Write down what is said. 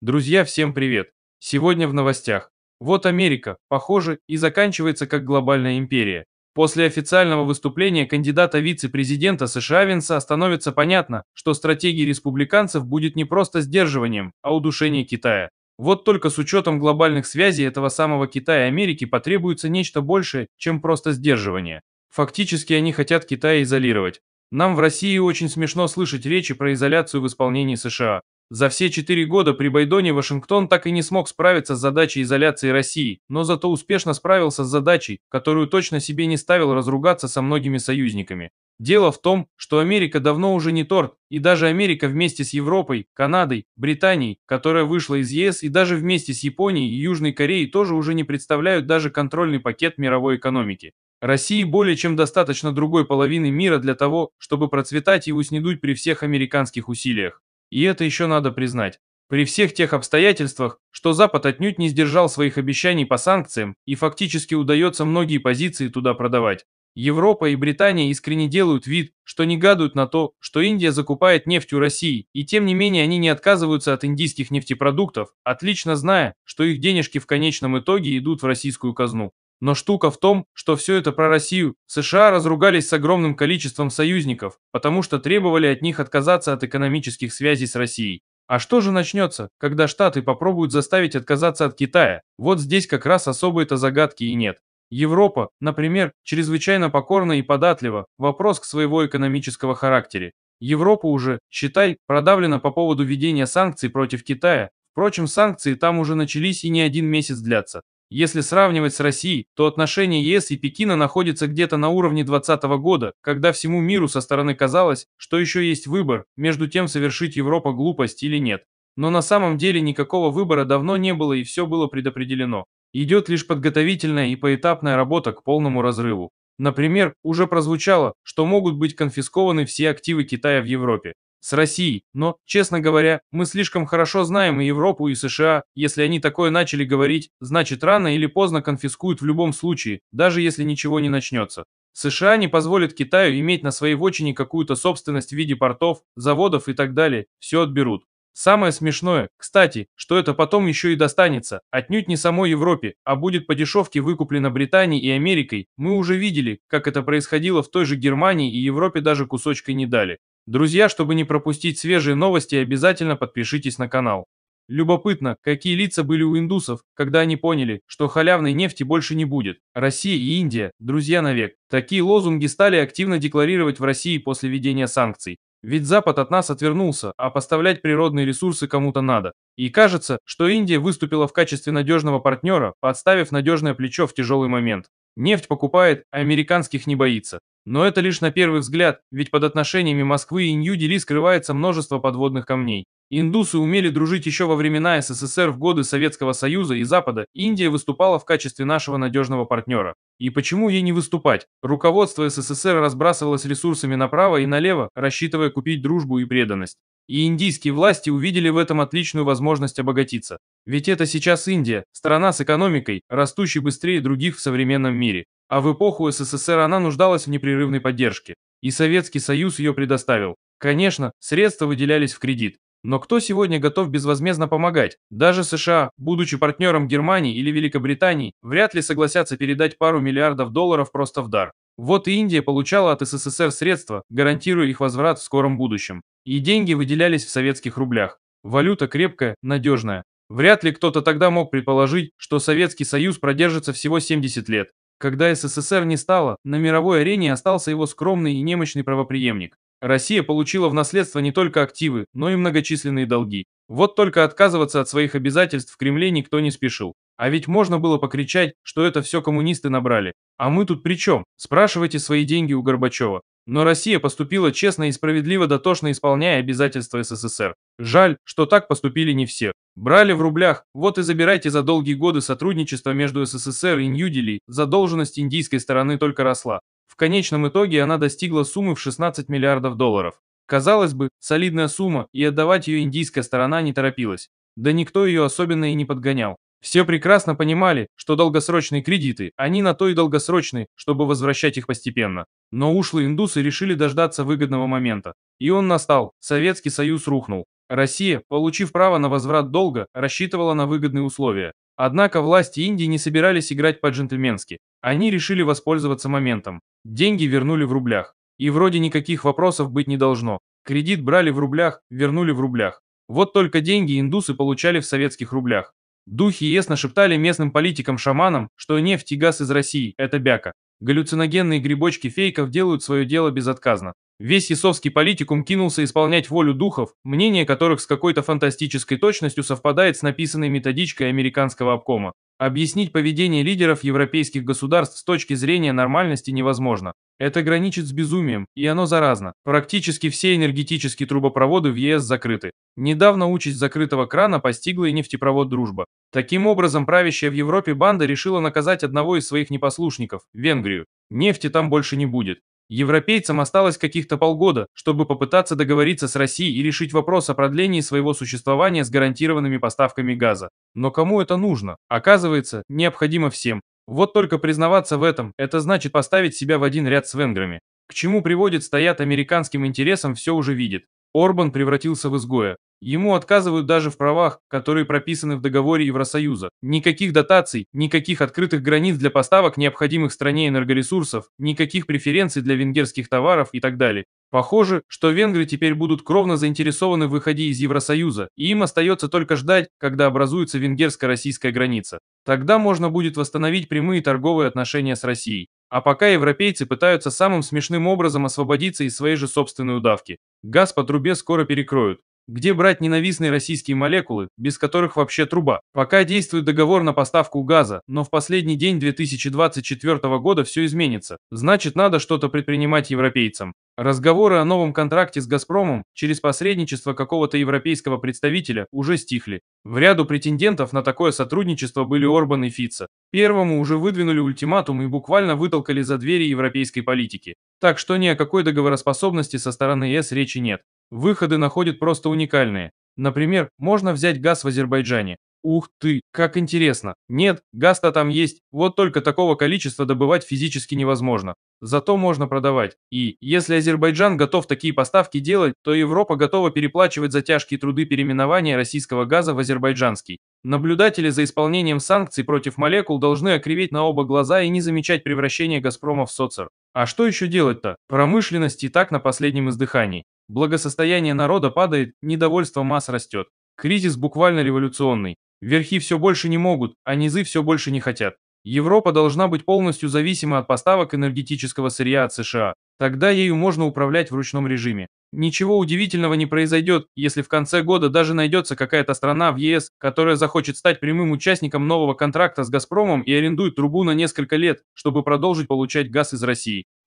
Друзья, всем привет! Сегодня в новостях. Вот Америка, похоже, и заканчивается как глобальная империя. После официального выступления кандидата вице-президента США Винса становится понятно, что стратегии республиканцев будет не просто сдерживанием, а удушение Китая. Вот только с учетом глобальных связей этого самого Китая и Америки потребуется нечто большее, чем просто сдерживание. Фактически они хотят Китая изолировать. Нам в России очень смешно слышать речи про изоляцию в исполнении США. За все четыре года при Байдоне Вашингтон так и не смог справиться с задачей изоляции России, но зато успешно справился с задачей, которую точно себе не ставил разругаться со многими союзниками. Дело в том, что Америка давно уже не торт, и даже Америка вместе с Европой, Канадой, Британией, которая вышла из ЕС, и даже вместе с Японией и Южной Кореей тоже уже не представляют даже контрольный пакет мировой экономики. России более чем достаточно другой половины мира для того, чтобы процветать и уснедуть при всех американских усилиях. И это еще надо признать. При всех тех обстоятельствах, что Запад отнюдь не сдержал своих обещаний по санкциям и фактически удается многие позиции туда продавать, Европа и Британия искренне делают вид, что не гадают на то, что Индия закупает нефть у России, и тем не менее они не отказываются от индийских нефтепродуктов, отлично зная, что их денежки в конечном итоге идут в российскую казну. Но штука в том, что все это про Россию. США разругались с огромным количеством союзников, потому что требовали от них отказаться от экономических связей с Россией. А что же начнется, когда Штаты попробуют заставить отказаться от Китая? Вот здесь как раз особой-то загадки и нет. Европа, например, чрезвычайно покорна и податлива, вопрос к своего экономического характере. Европа уже, считай, продавлена по поводу введения санкций против Китая, Впрочем, санкции там уже начались и не один месяц длятся. Если сравнивать с Россией, то отношения ЕС и Пекина находятся где-то на уровне 2020 года, когда всему миру со стороны казалось, что еще есть выбор, между тем совершить Европа глупость или нет. Но на самом деле никакого выбора давно не было и все было предопределено. Идет лишь подготовительная и поэтапная работа к полному разрыву. Например, уже прозвучало, что могут быть конфискованы все активы Китая в Европе с Россией, но, честно говоря, мы слишком хорошо знаем и Европу, и США. Если они такое начали говорить, значит рано или поздно конфискуют в любом случае, даже если ничего не начнется. США не позволят Китаю иметь на своей вотчине какую-то собственность в виде портов, заводов и так далее, все отберут. Самое смешное, кстати, что это потом еще и достанется, отнюдь не самой Европе, а будет по дешевке выкуплено Британией и Америкой, мы уже видели, как это происходило в той же Германии и Европе даже кусочкой не дали. Друзья, чтобы не пропустить свежие новости, обязательно подпишитесь на канал. Любопытно, какие лица были у индусов, когда они поняли, что халявной нефти больше не будет. Россия и Индия – друзья навек. Такие лозунги стали активно декларировать в России после введения санкций. Ведь Запад от нас отвернулся, а поставлять природные ресурсы кому-то надо. И кажется, что Индия выступила в качестве надежного партнера, подставив надежное плечо в тяжелый момент. Нефть покупает, а американских не боится. Но это лишь на первый взгляд, ведь под отношениями Москвы и Нью-Дели скрывается множество подводных камней. Индусы умели дружить еще во времена СССР в годы Советского Союза и Запада, Индия выступала в качестве нашего надежного партнера. И почему ей не выступать? Руководство СССР разбрасывалось ресурсами направо и налево, рассчитывая купить дружбу и преданность. И индийские власти увидели в этом отличную возможность обогатиться. Ведь это сейчас Индия, страна с экономикой, растущей быстрее других в современном мире. А в эпоху СССР она нуждалась в непрерывной поддержке, и Советский Союз ее предоставил. Конечно, средства выделялись в кредит, но кто сегодня готов безвозмездно помогать? Даже США, будучи партнером Германии или Великобритании, вряд ли согласятся передать пару миллиардов долларов просто в дар. Вот и Индия получала от СССР средства, гарантируя их возврат в скором будущем. И деньги выделялись в советских рублях. Валюта крепкая, надежная. Вряд ли кто-то тогда мог предположить, что Советский Союз продержится всего 70 лет. Когда СССР не стало, на мировой арене остался его скромный и немощный правоприемник. Россия получила в наследство не только активы, но и многочисленные долги. Вот только отказываться от своих обязательств в Кремле никто не спешил. А ведь можно было покричать, что это все коммунисты набрали. А мы тут при чем? Спрашивайте свои деньги у Горбачева. Но Россия поступила честно и справедливо дотошно исполняя обязательства СССР. Жаль, что так поступили не все. Брали в рублях, вот и забирайте за долгие годы сотрудничества между СССР и Нью-Дели, задолженность индийской стороны только росла. В конечном итоге она достигла суммы в 16 миллиардов долларов. Казалось бы, солидная сумма, и отдавать ее индийская сторона не торопилась. Да никто ее особенно и не подгонял. Все прекрасно понимали, что долгосрочные кредиты, они на то и долгосрочные, чтобы возвращать их постепенно. Но ушлые индусы решили дождаться выгодного момента. И он настал, Советский Союз рухнул. Россия, получив право на возврат долга, рассчитывала на выгодные условия. Однако власти Индии не собирались играть по-джентльменски. Они решили воспользоваться моментом. Деньги вернули в рублях. И вроде никаких вопросов быть не должно. Кредит брали в рублях, вернули в рублях. Вот только деньги индусы получали в советских рублях. Духи ЕС нашептали местным политикам-шаманам, что нефть и газ из России – это бяка. Галлюциногенные грибочки фейков делают свое дело безотказно. Весь есовский политикум кинулся исполнять волю духов, мнение которых с какой-то фантастической точностью совпадает с написанной методичкой американского обкома. Объяснить поведение лидеров европейских государств с точки зрения нормальности невозможно. Это граничит с безумием, и оно заразно. Практически все энергетические трубопроводы в ЕС закрыты. Недавно участь закрытого крана постигла и нефтепровод «Дружба». Таким образом, правящая в Европе банда решила наказать одного из своих непослушников – Венгрию. Нефти там больше не будет. Европейцам осталось каких-то полгода, чтобы попытаться договориться с Россией и решить вопрос о продлении своего существования с гарантированными поставками газа. Но кому это нужно? Оказывается, необходимо всем. Вот только признаваться в этом, это значит поставить себя в один ряд с венграми. К чему приводит стоят американским интересам, все уже видит. Орбан превратился в изгоя. Ему отказывают даже в правах, которые прописаны в договоре Евросоюза. Никаких дотаций, никаких открытых границ для поставок необходимых стране энергоресурсов, никаких преференций для венгерских товаров и так далее. Похоже, что венгры теперь будут кровно заинтересованы в выходе из Евросоюза, и им остается только ждать, когда образуется венгерско-российская граница. Тогда можно будет восстановить прямые торговые отношения с Россией. А пока европейцы пытаются самым смешным образом освободиться из своей же собственной удавки. Газ по трубе скоро перекроют, где брать ненавистные российские молекулы, без которых вообще труба? Пока действует договор на поставку газа, но в последний день 2024 года все изменится. Значит, надо что-то предпринимать европейцам. Разговоры о новом контракте с «Газпромом» через посредничество какого-то европейского представителя уже стихли. В ряду претендентов на такое сотрудничество были Орбан и Фица. Первому уже выдвинули ультиматум и буквально вытолкали за двери европейской политики. Так что ни о какой договороспособности со стороны ЕС речи нет. Выходы находят просто уникальные. Например, можно взять газ в Азербайджане. Ух ты, как интересно. Нет, газ-то там есть, вот только такого количества добывать физически невозможно. Зато можно продавать. И если Азербайджан готов такие поставки делать, то Европа готова переплачивать за тяжкие труды переименования российского газа в азербайджанский. Наблюдатели за исполнением санкций против молекул должны окриветь на оба глаза и не замечать превращение «Газпрома» в соцер. А что еще делать-то? Промышленность и так на последнем издыхании. Благосостояние народа падает, недовольство масс растет. Кризис буквально революционный. Верхи все больше не могут, а низы все больше не хотят. Европа должна быть полностью зависима от поставок энергетического сырья от США. Тогда ею можно управлять в ручном режиме. Ничего удивительного не произойдет, если в конце года даже найдется какая-то страна в ЕС, которая захочет стать прямым участником нового контракта с «Газпромом» и арендует трубу на несколько лет, чтобы продолжить получать газ из России.